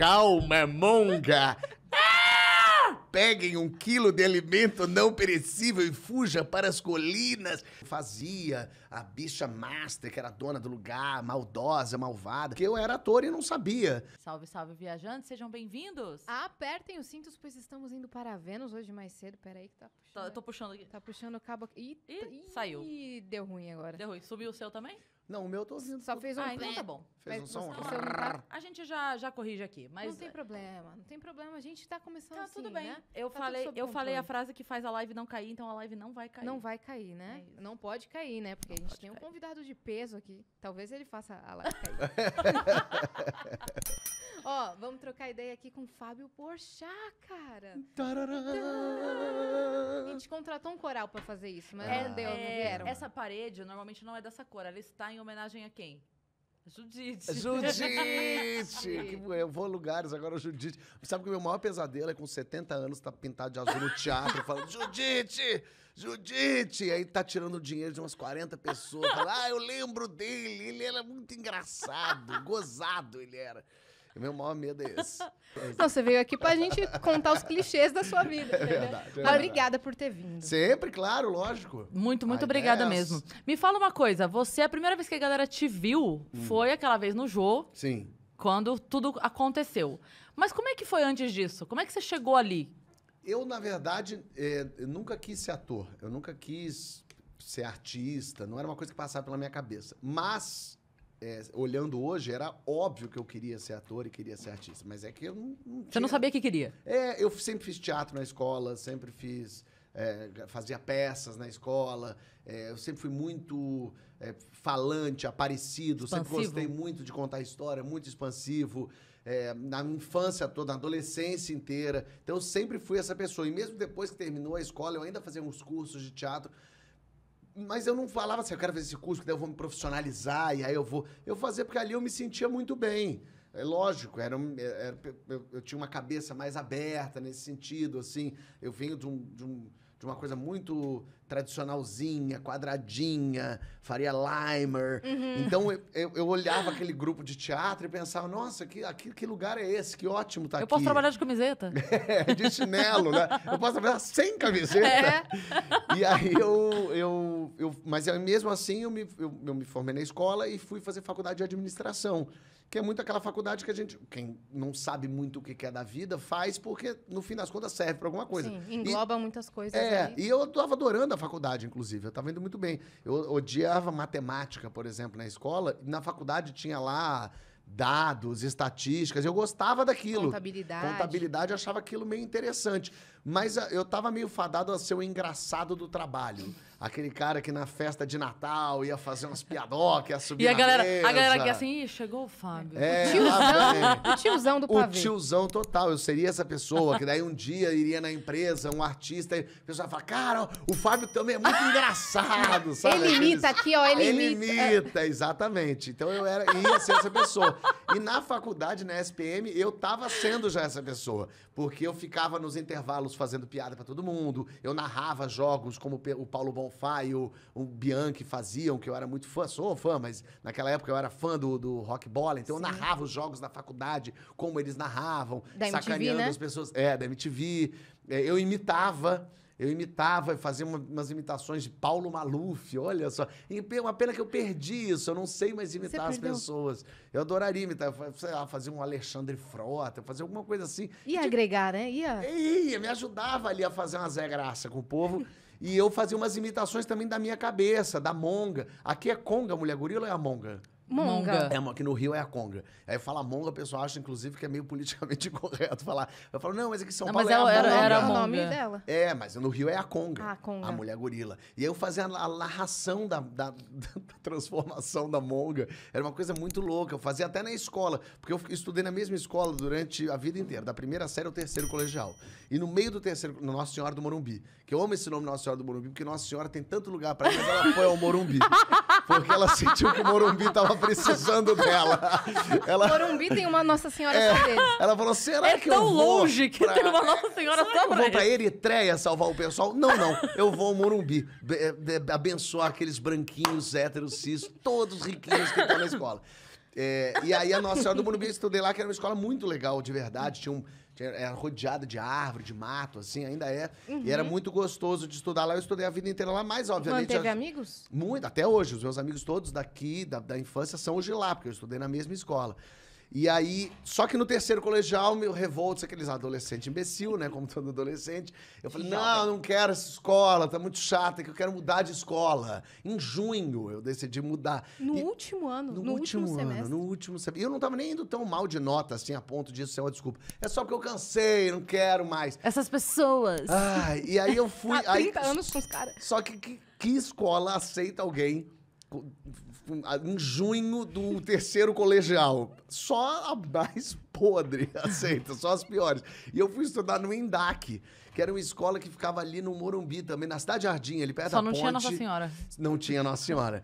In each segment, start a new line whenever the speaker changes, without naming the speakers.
Calma, monga! Peguem um quilo de alimento não perecível e fuja para as colinas. Fazia a bicha master, que era dona do lugar, maldosa, malvada, que eu era ator e não sabia.
Salve, salve, viajantes, sejam bem-vindos. Ah, apertem os cintos, pois estamos indo para Vênus hoje mais cedo. Peraí que tá puxando. Tô, tá, eu tô puxando aqui. Tá puxando o cabo aqui. Ih, Ih, saiu. Ih, deu ruim agora. Deu ruim. Subiu o seu também? Não, o meu eu tô ouvindo. Só fez um... Ah, então tá bom. Fez um som? tá... A gente já, já corrige aqui, mas... Não tem problema, não tem problema. A gente tá começando tá, assim, tudo bem. Né? Eu, tá falei, eu falei a frase que faz a live não cair, então a live não vai cair. Não vai cair, né? É não pode cair, né? Porque não a gente tem cair. um convidado de peso aqui. Talvez ele faça a live cair. Ó, vamos trocar ideia aqui com o Fábio Porchá, cara. Tarará. A gente contratou um coral pra fazer isso, mas é, não deu, não é, vieram. Essa parede normalmente não é dessa cor, ela está em homenagem a quem? Judite. É Judite! que,
eu vou a lugares agora, Judite. Sabe que o meu maior pesadelo é com 70 anos, tá pintado de azul no teatro, falando Judite! Judite! E aí tá tirando dinheiro de umas 40 pessoas. ah, eu lembro dele, ele era muito engraçado, gozado ele era. O meu maior medo é esse. Não, você veio aqui pra gente contar os clichês da sua
vida. É verdade,
é verdade. Obrigada
por ter vindo.
Sempre, claro, lógico. Muito, muito I obrigada guess. mesmo.
Me fala uma coisa, você, a primeira vez que a galera te viu hum. foi aquela vez no Jô. Sim. Quando tudo aconteceu. Mas como é que foi antes disso? Como é que você chegou ali?
Eu, na verdade, é, eu nunca quis ser ator. Eu nunca quis ser artista. Não era uma coisa que passava pela minha cabeça. Mas é, olhando hoje, era óbvio que eu queria ser ator e queria ser artista, mas é que eu não. não Você não sabia que queria? É, eu sempre fiz teatro na escola, sempre fiz. É, fazia peças na escola, é, eu sempre fui muito é, falante, aparecido, expansivo. sempre gostei muito de contar história, muito expansivo, é, na infância toda, na adolescência inteira. Então eu sempre fui essa pessoa. E mesmo depois que terminou a escola, eu ainda fazia uns cursos de teatro, mas eu não falava assim, eu quero fazer esse curso, que daí eu vou me profissionalizar e aí eu vou. Eu fazia porque ali eu me sentia muito bem. É lógico, era, é, era eu, eu, tinha uma cabeça mais aberta nesse sentido, assim. Eu venho de um, de um de uma coisa muito tradicionalzinha, quadradinha, Faria Limer. Uhum. Então eu, eu, eu, olhava aquele grupo de teatro e pensava, nossa, que, aqui, que lugar é esse? Que ótimo tá eu aqui. Eu posso trabalhar de camiseta? é, de chinelo, né? Eu posso trabalhar sem camiseta. É. E aí eu, eu, eu. Mas mesmo assim eu me, eu, eu me formei na escola e fui fazer faculdade de administração que é muito aquela faculdade que a gente, quem não sabe muito o que quer é da vida, faz porque, no fim das contas, serve para alguma coisa. Sim, engloba
e, muitas coisas. É, aí.
e eu estava adorando a faculdade, inclusive, eu estava indo muito bem. Eu odiava matemática, por exemplo, na escola, e na faculdade tinha lá dados, estatísticas, eu gostava daquilo. Contabilidade. Contabilidade, eu achava aquilo meio interessante. Mas eh, eu estava meio fadado a ser o engraçado do trabalho aquele cara que na festa de Natal ia fazer umas piadocas, ia subir E a galera, mesa. a galera que
assim, chegou o Fábio. É, o, tiozão, o tiozão
do pavê. O tiozão total. Eu seria essa pessoa que daí um dia iria na empresa, um artista, e a pessoa fala, cara, o Fábio também é muito engraçado, sabe? Ele imita aqui, ó, ele, imita. Ele imita, exatamente. Então eu era, ia ser essa pessoa. E na faculdade, na SPM, eu tava sendo já essa pessoa. Porque eu ficava nos intervalos fazendo piada para todo mundo, eu narrava jogos como o Paulo Bon Bonfá e o, o Bianchi faziam, que eu era muito fã, sou fã, mas naquela época eu era fã do, do rock bola, então Sim. eu narrava os jogos da faculdade, como eles narravam, da MTV, sacaneando né? as pessoas. É, da MTV. É, eu imitava. Eu imitava, fazia umas imitações de Paulo Maluf, olha só. E uma pena que eu perdi isso, eu não sei mais imitar as pessoas. Eu adoraria imitar, sei lá, fazer um Alexandre Frota, fazer alguma coisa assim.
Ia de... agregar, né? Ia...
Ia, me ajudava ali a fazer uma Zé Graça com o povo. E eu fazia umas imitações também da minha cabeça, da monga. Aqui é conga, mulher gorila ou é a monga? Monga. É, aqui no Rio é a conga. Aí fala monga, o pessoal acha, inclusive, que é meio politicamente incorreto falar. Eu falo, não, mas aqui é em São não, Paulo mas é ela, a Era, era é o nome dela. É, mas no Rio é a conga. Ah, a conga. A mulher gorila. E aí eu fazia a narração da, da, da, transformação da monga. Era uma coisa muito louca. Eu fazia até na escola, porque eu estudei na mesma escola durante a vida inteira, da primeira série ao terceiro colegial. E no meio do terceiro, no Nossa Senhora do Morumbi. Que eu amo esse nome Nossa Senhora do Morumbi, porque Nossa Senhora tem tanto lugar pra ela, mas ela foi ao Morumbi. Porque ela sentiu que o Morumbi tava precisando dela. Ela... Morumbi tem
uma Nossa Senhora é,
Ela falou, será é que eu vou... É tão longe que tem uma Nossa Senhora será que eu vou pra Eritreia salvar o pessoal? Não, não. Eu vou ao Morumbi é, abençoar aqueles branquinhos, héteros, cis, todos riquinhos que estão na escola. É, e aí a Nossa Senhora do Morumbi, eu estudei lá, que era uma escola muito legal, de verdade. Tinha um era rodeada de árvore, de mato, assim, ainda é. Uhum. E era uhum. muito gostoso de estudar lá. Eu estudei a vida inteira lá, mas obviamente. Você teve amigos? Muito, até hoje. Os meus amigos todos daqui, da, da infância, são hoje lá, porque eu estudei na mesma escola. E aí, só que no terceiro colegial, meu revolto, é aqueles adolescentes imbecil, né? Como todo adolescente. Eu falei, não, né? não quero essa escola, tá muito chata, que eu quero mudar de escola. Em junho, eu decidi mudar. No e, último ano, no, no último, último, semestre. no último semestre. E eu não tava nem indo tão mal de nota, assim, a ponto disso ser é uma desculpa. É só porque eu cansei, não quero mais. Essas pessoas. Ai, e aí eu fui... Há tá 30 aí, anos com os caras. Só que, que, que escola aceita alguém em junho do terceiro colegial. Só a mais podre, aceita, só as piores. E eu fui estudar no Indac, que era uma escola que ficava ali no Morumbi também, na Cidade Jardim, ali perto só da ponte. Só não tinha Nossa Senhora. Não tinha Nossa Senhora.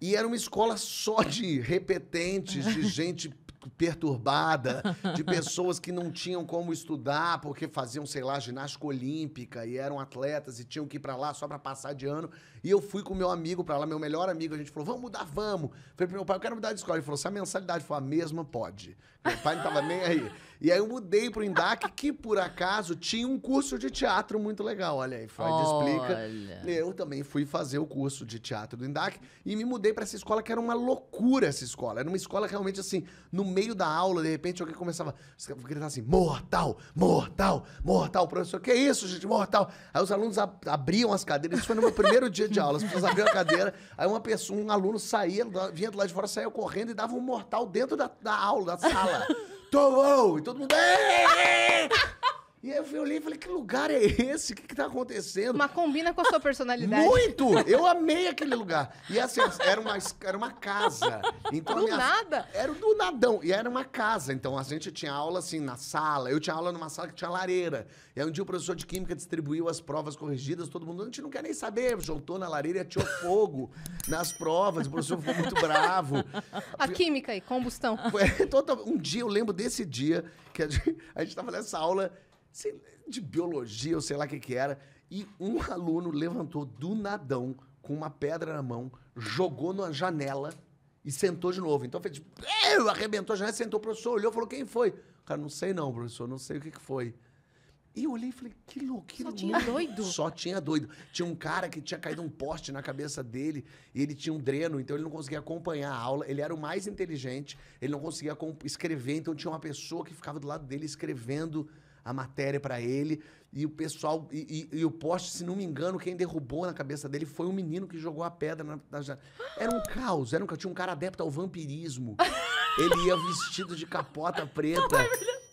E era uma escola só de repetentes, de gente perturbada, de pessoas que não tinham como estudar porque faziam, sei lá, ginástica olímpica e eram atletas e tinham que ir para lá só para passar de ano. E eu fui com meu amigo pra lá, meu melhor amigo. A gente falou, vamos mudar, vamos. Falei pro meu pai, eu quero mudar de escola. Ele falou, se é a mensalidade for a mesma, pode. Meu pai não tava nem aí. E aí eu mudei pro Indac, que por acaso tinha um curso de teatro muito legal. Olha aí, Freud Olha. explica. Eu também fui fazer o curso de teatro do Indac e me mudei pra essa escola, que era uma loucura essa escola. Era uma escola realmente assim, no meio da aula, de repente alguém começava a gritar assim, mortal, mortal, mortal. O professor, que isso, gente, mortal. Aí os alunos abriam as cadeiras. Isso foi no meu primeiro dia de aula. As pessoas abriam a cadeira, aí uma pessoa, um aluno saía, vinha do lado de fora, saía correndo e dava um mortal dentro da, da aula, da sala. Tomou! E todo mundo. E aí eu olhei e falei, que lugar é esse? O que, que tá acontecendo? Mas combina com a sua personalidade. Muito! Eu amei aquele lugar. E assim, era uma, era uma casa. Então, do minha, nada? Era do nadão. E era uma casa. Então a gente tinha aula assim na sala. Eu tinha aula numa sala que tinha lareira. E aí um dia o professor de Química distribuiu as provas corrigidas, todo mundo, a gente não quer nem saber. Juntou na lareira e atirou fogo nas provas. O professor ficou muito bravo.
A química e combustão.
Foi, um dia, eu lembro desse dia, que a gente, a gente tava nessa aula de biologia, ou sei lá o que, que era, e um aluno levantou do nadão com uma pedra na mão, jogou na janela e sentou de novo. Então fez tipo, arrebentou a janela, sentou, o professor olhou falou: quem foi? Cara, não sei não, professor, não sei o que, que foi. E eu olhei e falei, que louco, que Só tinha doido? Só tinha doido. Tinha um cara que tinha caído um poste na cabeça dele e ele tinha um dreno, então ele não conseguia acompanhar a aula. Ele era o mais inteligente, ele não conseguia escrever, então tinha uma pessoa que ficava do lado dele escrevendo a matéria para ele. E o pessoal. E, e, e, o poste, se não me engano, quem derrubou na cabeça dele foi um menino que jogou a pedra na, na janela. Era um caos, era um, tinha um cara adepto ao vampirismo. Ele ia vestido de capota preta.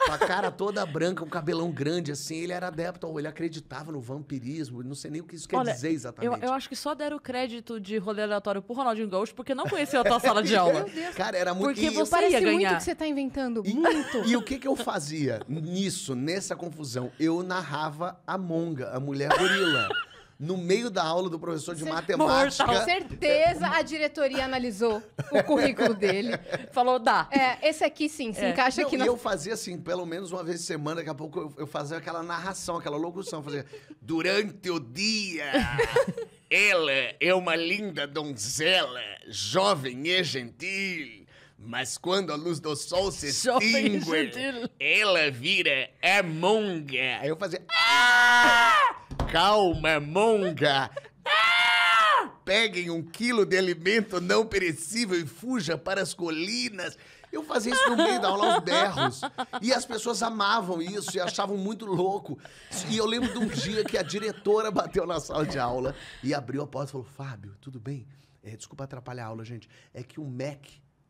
Com a cara toda branca, um cabelão grande, assim. Ele era adepto, ele acreditava no vampirismo. Não sei nem o que isso quer Olha, dizer exatamente. Eu,
eu, acho que só deram crédito de rolê aleatório pro Ronaldinho Gaúcho, porque não conhecia a tua sala de aula. cara, era muito... Porque e você parece ia ganhar. muito que você tá inventando.
E, muito. E o que, que eu fazia nisso, nessa confusão? Eu narrava a monga, a mulher gorila no meio da aula do professor de Você matemática. Com
certeza a diretoria analisou o currículo dele. Falou, dá. É, esse aqui sim, se é. encaixa Não, aqui. E eu
fazia assim, pelo menos uma vez por semana, daqui a pouco eu, eu fazia aquela narração, aquela locução. Fazia, durante o dia... Ela é uma linda donzela, jovem e gentil. Mas quando a luz do sol se extingue, ela vira a monga. Aí eu fazia. Ah! Calma, monga! Peguem um quilo de alimento não perecível e fuja para as colinas. Eu fazia isso no meio da aula aos berros. E as pessoas amavam isso e achavam muito louco. E eu lembro de um dia que a diretora bateu na sala de aula e abriu a porta e falou: Fábio, tudo bem? É, desculpa atrapalhar a aula, gente. É que o Mac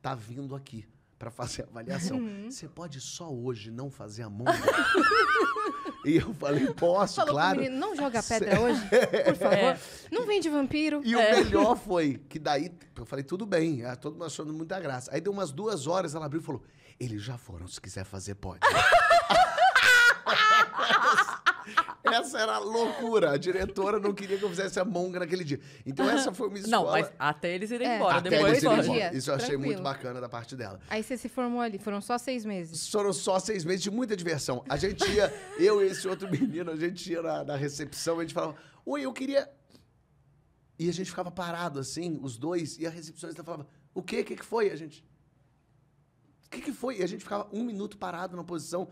tá vindo aqui para fazer a avaliação. Uhum. Você pode só hoje não fazer a mão? e eu falei, posso, Falou claro. Menino, não joga pedra Cê... hoje, por favor. É.
Não vende vampiro. E é. o melhor
foi que daí eu falei, tudo bem, ah, todo mundo achando muita graça. Aí deu umas duas horas, ela abriu e falou: eles já foram, se quiser fazer, pode. Essa era a loucura. A diretora não queria que eu fizesse a monga naquele dia. Então essa foi uma escola... Não, mas até
eles irem é, embora. Até depois eles irem embora. Isso eu achei muito
bacana da parte dela.
Aí você se formou ali. Foram só seis
meses. Foram só seis meses de muita diversão. A gente ia... eu e esse outro menino, a gente ia na, na recepção. A gente falava... Oi, eu queria... E a gente ficava parado assim, os dois. E a recepcionista falava... O quê? O que, que foi? A gente... O que, que foi? E a gente ficava um minuto parado na posição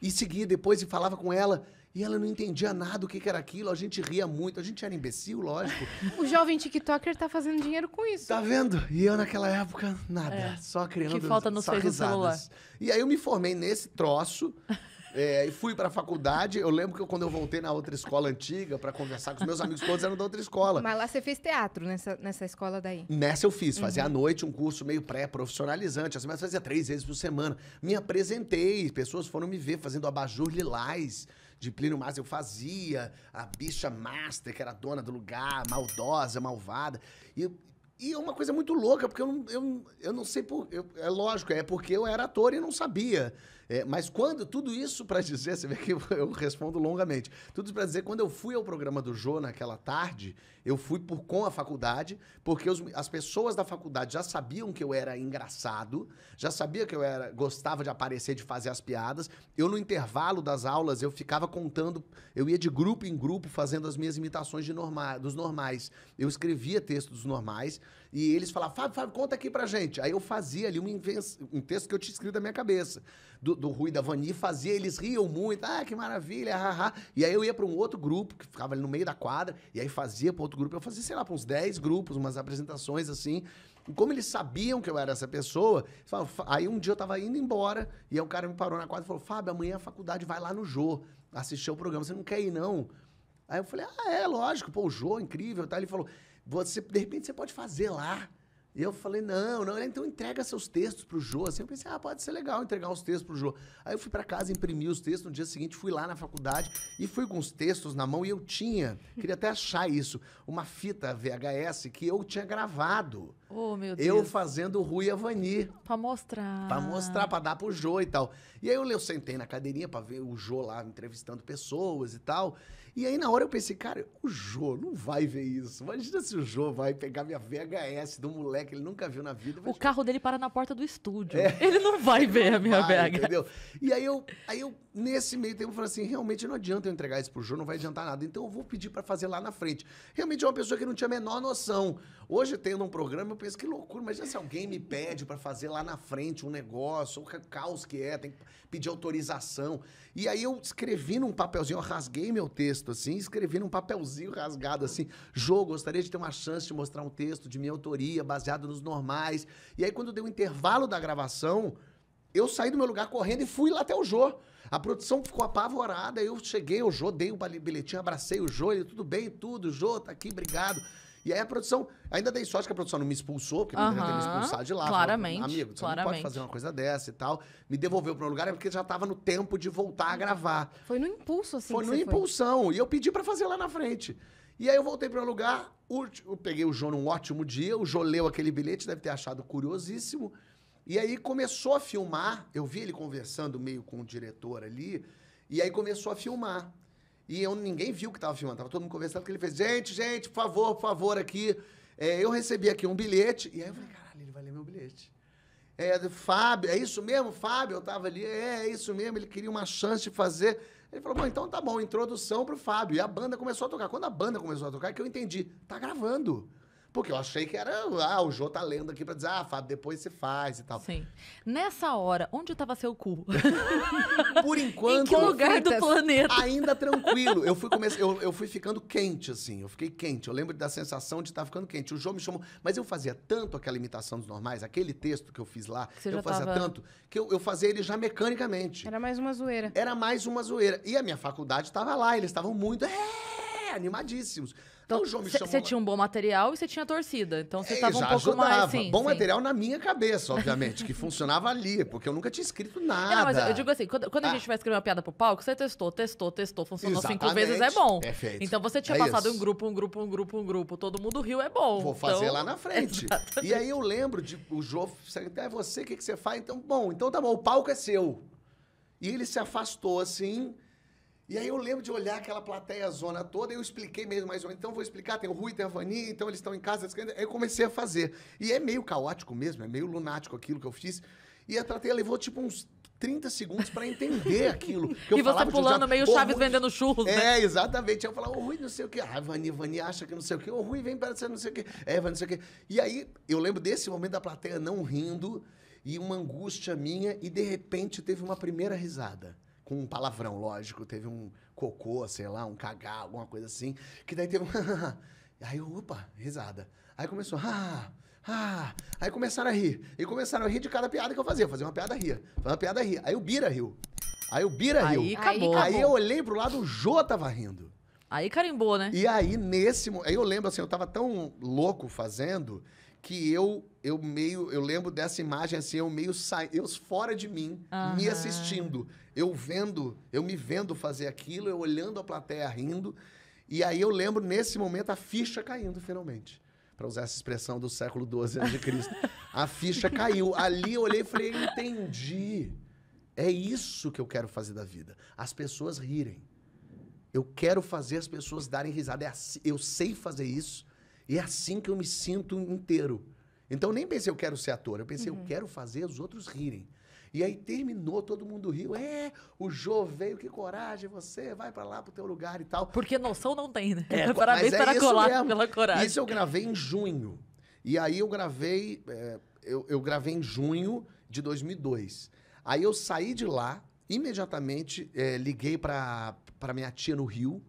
e seguia depois e falava com ela. E ela não entendia nada do que, que, era aquilo, a gente ria muito, a gente era imbecil, lógico. o jovem TikToker tá fazendo dinheiro com isso. Tá vendo? E eu naquela época, nada, é. só criando Que falta nos fez risadas. celular. E aí eu me formei nesse troço. É, fui para a faculdade. Eu lembro que eu, quando eu voltei na outra escola antiga para conversar com os meus amigos, todos eram da outra escola. Mas
lá você fez teatro nessa, nessa escola daí?
Nessa eu fiz. Uhum. Fazia à noite um curso meio pré-profissionalizante. Assim, mas fazia três vezes por semana. Me apresentei, pessoas foram me ver fazendo abajur lilás de Plínio Mas eu fazia, a bicha master, que era dona do lugar, maldosa, malvada. E, e é uma coisa muito louca, porque eu, eu, eu não sei por. Eu, é lógico, é porque eu era ator e não sabia. É, mas quando, tudo isso para dizer, você vê que eu respondo longamente. Tudo isso para dizer, quando eu fui ao programa do Jô naquela tarde, eu fui por com a faculdade, porque os, as pessoas da faculdade já sabiam que eu era engraçado, já sabia que eu era gostava de aparecer, de fazer as piadas. Eu, no intervalo das aulas, eu ficava contando, eu ia de grupo em grupo fazendo as minhas imitações de norma, dos normais. Eu escrevia textos normais. E eles falavam, Fábio, Fábio, conta aqui pra gente. Aí eu fazia ali um, um texto que eu tinha escrito da minha cabeça, do, do Rui da Vani, fazia, eles riam muito, ah, que maravilha, haha. E aí eu ia para um outro grupo, que ficava ali no meio da quadra, e aí fazia para outro grupo. Eu fazia, sei lá, pra uns 10 grupos, umas apresentações assim. E como eles sabiam que eu era essa pessoa, aí um dia eu tava indo embora, e aí o cara me parou na quadra e falou: Fábio, amanhã a faculdade vai lá no Jô assistir o programa, você não quer ir, não? Aí eu falei, ah, é, lógico, pô, o Jô, é incrível, tá? Ele falou, você, de repente, você pode fazer lá. E eu falei, não, não, então entrega seus textos pro Jô. Assim, eu pensei, ah, pode ser legal entregar os textos pro Jô. Aí eu fui para casa, imprimi os textos, no dia seguinte fui lá na faculdade e fui com os textos na mão e eu tinha, queria até achar isso, uma fita VHS que eu tinha gravado.
Oh, meu Deus. Eu
fazendo Rui Avani.
Pra mostrar. Pra mostrar,
pra dar pro Jô e tal. E aí eu, sentei na cadeirinha pra ver o Jô lá entrevistando pessoas e tal. E aí, na hora, eu pensei, cara, o Jô não vai ver isso. Imagina se o Jô vai pegar minha VHS do moleque, ele nunca viu na vida. O carro dele para na porta do estúdio. É. Ele não vai ver a minha vai, VHS. Entendeu? E aí eu, aí eu, nesse meio tempo, falei assim: realmente não adianta eu entregar isso pro Jô, não vai adiantar nada. Então eu vou pedir para fazer lá na frente. Realmente é uma pessoa que não tinha a menor noção. Hoje, tendo um programa, eu penso que loucura. Imagina se alguém me pede para fazer lá na frente um negócio, o caos que é, tem que pedir autorização. E aí eu escrevi num papelzinho, eu rasguei meu texto assim, escrevi num papelzinho rasgado assim: Jô, gostaria de ter uma chance de mostrar um texto de minha autoria, baseado nos normais. E aí, quando deu o intervalo da gravação, eu saí do meu lugar correndo e fui lá até o Jô. A produção ficou apavorada, eu cheguei, o Jô, dei o bilhetinho, abracei o Jô, ele, tudo bem, tudo, Jô, tá aqui, obrigado. E aí a produção, ainda dei sorte que a produção não me expulsou, porque não devia ter me expulsado de lá. Claramente. Falou, Amigo, você claramente. não pode fazer uma coisa dessa e tal. Me devolveu para um lugar, é porque já estava no tempo de voltar a gravar.
Foi no impulso, assim. Foi no impulsão.
Foi. E eu pedi para fazer lá na frente. E aí eu voltei para um lugar, eu peguei o João num ótimo dia, o João leu aquele bilhete, deve ter achado curiosíssimo. E aí começou a filmar, eu vi ele conversando meio com o diretor ali, e aí começou a filmar. E eu, ninguém viu que estava filmando, estava todo mundo conversando, que ele fez, gente, gente, por favor, por favor, aqui. É, eu recebi aqui um bilhete, e aí eu falei, caralho, ele vai ler meu bilhete. É, Fábio, é isso mesmo, Fábio? Eu estava ali, é, é isso mesmo, ele queria uma chance de fazer. Ele falou, bom, então tá bom, introdução pro Fábio. E a banda começou a tocar. Quando a banda começou a tocar, é que eu entendi, tá gravando. Porque eu achei que era, ah, o Jô tá lendo aqui pra dizer, ah, Fábio, depois você faz e tal. Sim. Nessa
hora, onde tava seu cu?
Por enquanto. em que lugar do planeta? Ainda tranquilo. Eu fui, comece... eu, eu fui ficando quente, assim. Eu fiquei quente. Eu lembro da sensação de estar tá ficando quente. O Jô me chamou. Mas eu fazia tanto aquela imitação dos normais, aquele texto que eu fiz lá, eu fazia tava... tanto, que eu, eu fazia ele já mecanicamente. Era mais uma zoeira. Era mais uma zoeira. E a minha faculdade tava lá, eles estavam muito. É! animadíssimos. Então, você então, tinha
um bom material e você tinha torcida. Então você estava é, um pouco ajudava. mais. Sim, bom sim. material
na minha cabeça, obviamente, que funcionava ali, porque eu nunca tinha escrito nada.
É, não, mas eu digo assim, quando, quando ah. a gente vai escrever uma piada pro palco, você testou, testou, testou, funcionou Exatamente. cinco vezes, é bom. Perfeito. Então você tinha é passado isso. um
grupo, um grupo, um grupo, um grupo, todo mundo riu, é bom. Vou então... fazer lá na frente. Exatamente. E aí eu lembro de o Jô, ah, é você, o que, que você faz? Então, bom, então tá bom, o palco é seu. E ele se afastou assim. E aí eu lembro de olhar aquela plateia zona toda, e eu expliquei mesmo mais ou menos. Então vou explicar, tem o Rui, tem a Vani, então eles estão em casa. Aí eu comecei a fazer. E é meio caótico mesmo, é meio lunático aquilo que eu fiz. E a plateia levou tipo uns 30 segundos para entender aquilo. Que eu você tipo, pulando meio Chaves Rui... vendendo churros, é, né? É, exatamente. Eu falava, ô Rui, não sei o quê. Ah, Vani, Vani acha que não sei o quê. Ô Rui, vem para ser não sei o quê. É, Vani, não sei o quê. E aí eu lembro desse momento da plateia não rindo e uma angústia minha e de repente teve uma primeira risada com um palavrão, lógico. Teve um cocô, sei lá, um cagar, alguma coisa assim. Que daí teve um. aí, opa, risada. Aí começou. Ah, Aí começaram a rir. E começaram a rir de cada piada que eu fazia. Fazia uma piada rir. Fazia uma piada rir. Aí o Bira riu. Aí o Bira aí, riu. Acabou. Aí eu olhei pro lado, o Jô tava rindo. Aí
carimbou, né?
E aí, nesse. Aí eu lembro assim, eu tava tão louco fazendo que eu eu meio eu lembro dessa imagem assim eu meio sai eu fora de mim uhum. me assistindo eu vendo eu me vendo fazer aquilo eu olhando a plateia rindo e aí eu lembro nesse momento a ficha caindo finalmente para usar essa expressão do século 12 antes de Cristo a ficha caiu ali eu olhei e falei entendi é isso que eu quero fazer da vida as pessoas rirem eu quero fazer as pessoas darem risada é eu sei fazer isso e é assim que eu me sinto inteiro. Então nem pensei eu quero ser ator, eu pensei uhum. eu quero fazer os outros rirem. E aí terminou, todo mundo riu. É, o Jô veio, que coragem, você vai para lá pro teu lugar e tal. Porque noção não tem, né? É, Parabéns é para colar mesmo. pela coragem. Isso eu gravei em junho. E aí eu gravei, é, eu, eu gravei em junho de 2002. Aí eu saí de lá, imediatamente é, liguei para minha tia no Rio,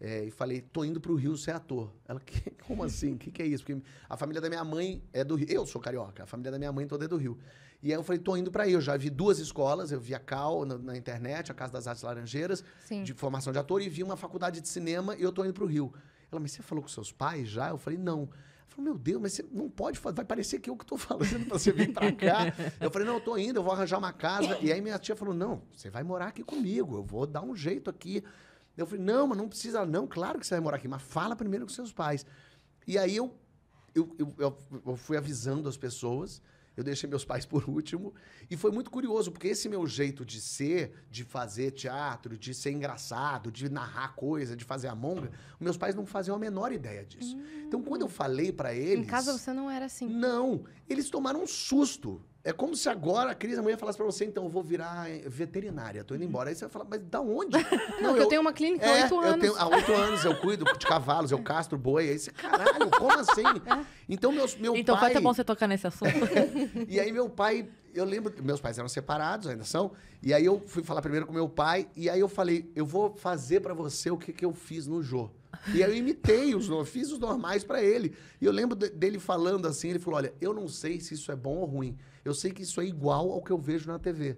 é, e falei, tô indo pro Rio ser ator. Ela, que, como assim? O que, que é isso? Porque a família da minha mãe é do Rio. Eu sou carioca, a família da minha mãe toda é do Rio. E aí eu falei, tô indo para aí. Eu já vi duas escolas, eu vi a Cal na, na internet, a Casa das Artes Laranjeiras, Sim. de formação de ator, e vi uma faculdade de cinema e eu tô indo pro Rio. Ela, mas você falou com seus pais já? Eu falei, não. Ela falou, meu Deus, mas você não pode fazer. Vai parecer que eu que estou falando pra você vir para cá. eu falei, não, eu tô indo, eu vou arranjar uma casa. E aí minha tia falou, não, você vai morar aqui comigo, eu vou dar um jeito aqui. Eu falei, não, mas não precisa, não, claro que você vai morar aqui, mas fala primeiro com seus pais. E aí eu, eu, eu, eu fui avisando as pessoas, eu deixei meus pais por último, e foi muito curioso, porque esse meu jeito de ser, de fazer teatro, de ser engraçado, de narrar coisa, de fazer a monga, meus pais não faziam a menor ideia disso. Hum. Então quando eu falei para eles. Em casa você não era assim. Não, eles tomaram um susto. É como se agora a Cris amanhã falasse pra você, então, eu vou virar eh, veterinária, tô indo uhum. embora. Aí você vai falar, mas da onde? Não, eu,
eu tenho uma clínica há é, oito anos.
Tenho, há oito anos eu cuido de cavalos, eu castro boi. Aí você, caralho, como assim? É. Então, meus, meu então, pai... Então, foi bom
você tocar nesse assunto.
e aí, meu pai, eu lembro, meus pais eram separados, ainda são. E aí, eu fui falar primeiro com meu pai. E aí, eu falei, eu vou fazer para você o que, que eu fiz no Jô. E aí eu imitei os fiz os normais para ele. E eu lembro dele falando assim, ele falou: "Olha, eu não sei se isso é bom ou ruim, eu sei que isso é igual ao que eu vejo na TV.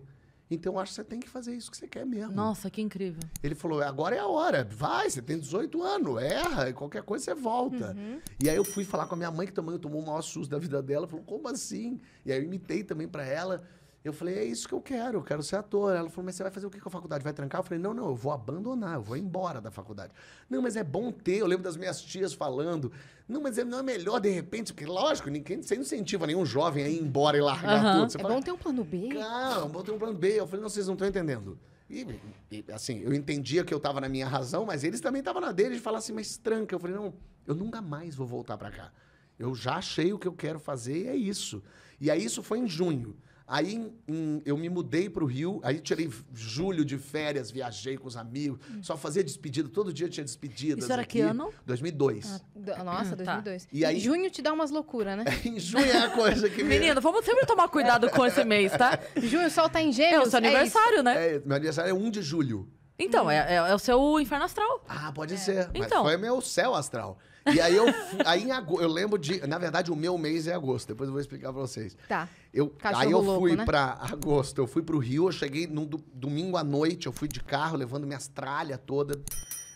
Então, eu acho que você tem que fazer isso que você quer
mesmo. Nossa, que incrível.
Ele falou: agora é a hora, vai, você tem 18 anos, erra, e qualquer coisa você volta. Uhum. E aí eu fui falar com a minha mãe, que também tomou o maior susto da vida dela, falou: como assim? E aí eu imitei também para ela. Eu falei, é isso que eu quero, eu quero ser ator. Ela falou, mas você vai fazer o que com a faculdade? Vai trancar? Eu falei, não, não, eu vou abandonar, eu vou embora da faculdade. Não, mas é bom ter, eu lembro das minhas tias falando. Não, mas é, não é melhor de repente, porque lógico, ninguém, você incentiva nenhum jovem a ir embora e largar tudo. Você é fala, bom ter um plano B. Claro, é bom ter um plano B. Eu falei, não, vocês não estão entendendo. E, e, assim, eu entendia que eu estava na minha razão, mas eles também estavam na deles de falar assim, mas tranca. Eu falei, não, eu nunca mais vou voltar para cá. Eu já achei o que eu quero fazer e é isso. E aí isso foi em junho. Aí em, em, eu me mudei para o Rio, aí tirei julho de férias, viajei com os amigos, hum. só fazia despedida, todo dia tinha despedida. Isso era aqui. que ano? 2002.
Ah, nossa, 2002. Ah, tá. E aí, em junho te dá umas loucuras, né? em junho é a coisa que... Menino, vamos sempre tomar cuidado com esse mês, tá? junho, o sol tá em gêmeos. É o seu é aniversário, é né?
É, meu aniversário é 1 de julho.
Então, hum. é, é, o seu inferno astral. Ah,
pode é. ser. Então. Mas foi meu céu astral. E aí eu aí em agosto, eu lembro de, na verdade o meu mês é agosto, depois eu vou explicar para vocês. Tá. Eu Cachorro aí eu louco, fui né? para agosto, eu fui pro Rio, eu cheguei no domingo à noite, eu fui de carro levando minhas tralhas toda.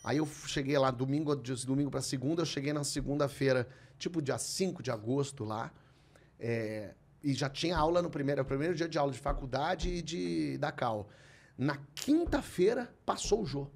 Aí eu cheguei lá domingo, domingo para segunda, eu cheguei na segunda-feira, tipo dia 5 de agosto lá. É, e já tinha aula no primeiro, é primeiro dia de aula de faculdade e de da Cal. Na quinta-feira, passou o Jô.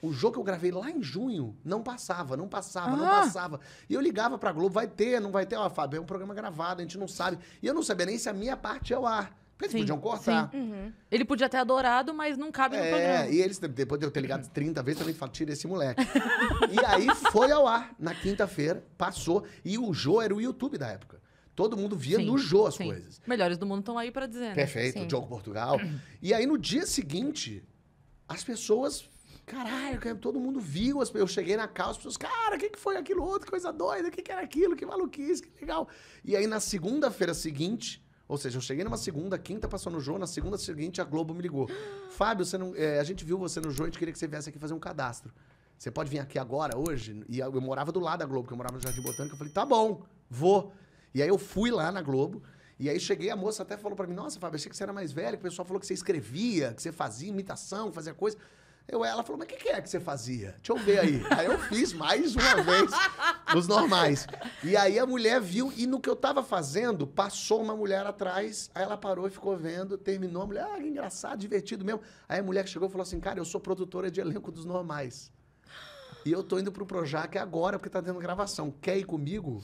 O Jô que eu gravei lá em junho não passava, não passava, ah. não passava. E eu ligava pra Globo, vai ter, não vai ter. Ó, Fábio, é um programa gravado, a gente não sabe. E eu não sabia nem se a minha parte é o ar. Porque eles podiam cortar.
Uhum. Ele podia ter adorado, mas não cabe é, no programa. É,
e eles, depois de eu ter ligado 30 vezes, também falam, tira esse moleque. e aí foi ao ar, na quinta-feira, passou. E o Jô era o YouTube da época. Todo mundo via sim, no Jô as sim. coisas.
Melhores do mundo estão aí para dizer. Né? Perfeito, sim. Diogo
Portugal. E aí no dia seguinte, as pessoas. Caralho, todo mundo viu. As, eu cheguei na calça, as pessoas, cara, o que, que foi aquilo outro? Coisa doida, o que, que era aquilo? Que maluquice, que legal. E aí na segunda-feira seguinte, ou seja, eu cheguei numa segunda, quinta passou no Jô, na segunda seguinte a Globo me ligou. Fábio, você não, é, a gente viu você no Jô, a gente queria que você viesse aqui fazer um cadastro. Você pode vir aqui agora, hoje? E eu morava do lado da Globo, que eu morava no Jardim Botânico. Eu falei, tá bom, vou. E aí eu fui lá na Globo. E aí cheguei, a moça até falou para mim, nossa, Fábio, achei que você era mais velho, que o pessoal falou que você escrevia, que você fazia imitação, fazia coisa. Eu, ela falou, mas o que, que, é que você fazia? Deixa eu ver aí. aí eu fiz mais uma vez nos normais. E aí a mulher viu, e no que eu tava fazendo, passou uma mulher atrás, aí ela parou e ficou vendo, terminou, a mulher, ah, que engraçado, divertido mesmo. Aí a mulher chegou e falou assim, cara, eu sou produtora de elenco dos normais. E eu tô indo pro Projac agora, porque tá tendo gravação. Quer ir comigo?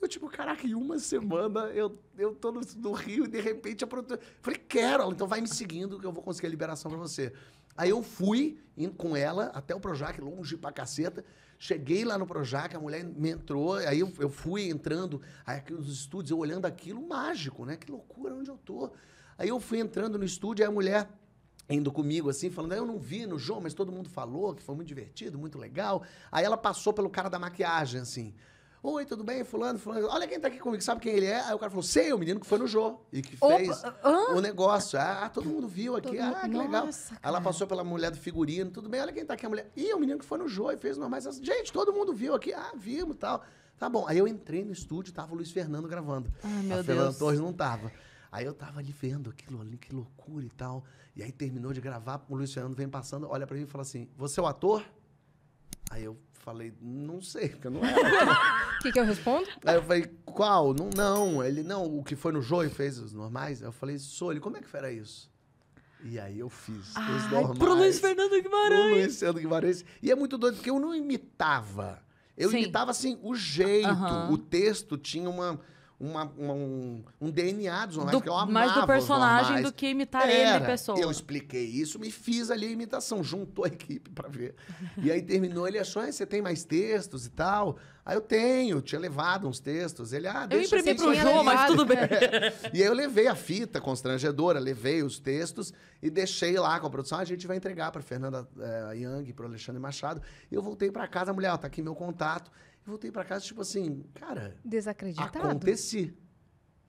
Eu, tipo, caraca, em uma semana eu, eu tô no, no Rio e de repente a produtora. Falei, quero, então vai me seguindo que eu vou conseguir a liberação pra você. Aí eu fui indo com ela até o Projac, longe pra caceta. Cheguei lá no Projac, a mulher me entrou, aí eu, eu fui entrando, aí aqui nos estúdios, eu olhando aquilo, mágico, né? Que loucura, onde eu tô? Aí eu fui entrando no estúdio, aí a mulher indo comigo, assim, falando, ah, eu não vi no João, mas todo mundo falou que foi muito divertido, muito legal. Aí ela passou pelo cara da maquiagem, assim. Oi, tudo bem? Fulano, fulano. Olha quem tá aqui comigo, sabe quem ele é? Aí o cara falou, sei, o menino que foi no Jô e que fez o negócio. Ah, todo mundo viu aqui, ah, que nossa, legal. Cara. Ela passou pela mulher do figurino, tudo bem, olha quem tá aqui, a mulher. Ih, o menino que foi no Jô e fez mais. Gente, todo mundo viu aqui, ah, vimos e tal. Tá bom. Aí eu entrei no estúdio, tava o Luiz Fernando gravando. Ah, meu a Deus. Fernando Torres não tava. Aí eu tava ali vendo aquilo ali, que loucura e tal. E aí terminou de gravar, o Luiz Fernando vem passando, olha para mim e fala assim: Você é o ator? Aí eu, falei, não sei, porque eu não era. O que, que eu respondo? Aí eu falei, qual? Não, não. Ele, não, o que foi no jogo e fez os normais. Aí eu falei, sou ele, como é que era isso? E aí eu fiz ah, os normais. Pro Luiz Fernando Guimarães. Pro Luiz Fernando Guimarães. E é muito doido, porque eu não imitava. Eu Sim. imitava, assim, o jeito. Uh -huh. O texto tinha uma uma, uma, um, um, DNA dos do, que eu amava Mais do personagem do que imitar Era. ele, pessoa. Eu expliquei isso, me fiz ali a imitação, juntou a equipe para ver. E aí terminou, ele achou, ah, você tem mais textos e tal? Aí eu tenho, tinha levado uns textos. Ele, ah, deixa Eu imprimi assim, pro assim, João, assim. mas tudo bem. É. E aí eu levei a fita constrangedora, levei os textos e deixei lá com a produção. Ah, a gente vai entregar para Fernanda é, Young, para Alexandre Machado. E eu voltei para casa, a mulher, ó, tá aqui meu contato. Eu voltei para casa, tipo assim, cara. Desacreditado. Aconteci.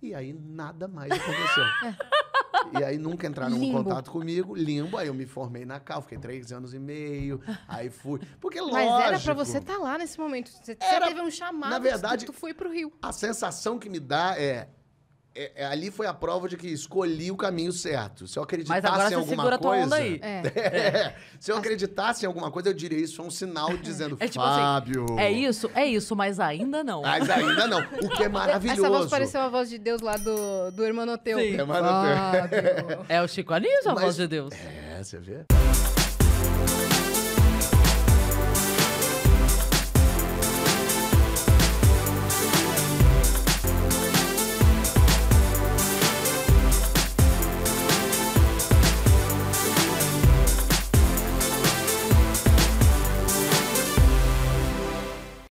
E aí nada mais aconteceu. é. E aí nunca entraram limbo. em contato comigo, limbo. Aí eu me formei na Cal, fiquei três anos e meio. aí fui. Porque lógico. Mas era pra você estar
tá lá nesse momento. Você, era, teve um chamado. Na verdade, tu foi pro Rio.
A sensação que me dá é é, é, ali foi a prova de que escolhi o caminho certo. Se eu acreditasse Mas agora em alguma segura coisa. Tua onda aí. É. É. é. se eu acreditasse em alguma coisa, eu diria isso é um sinal dizendo é, é tipo assim,
Fábio. Assim, é isso, é isso, mas ainda não. Mas ainda
não. O que é maravilhoso. Essa voz pareceu
a voz de Deus lá do, do irmão Sim. É, é o Chico Anísio, a mas, voz de Deus. É, você vê.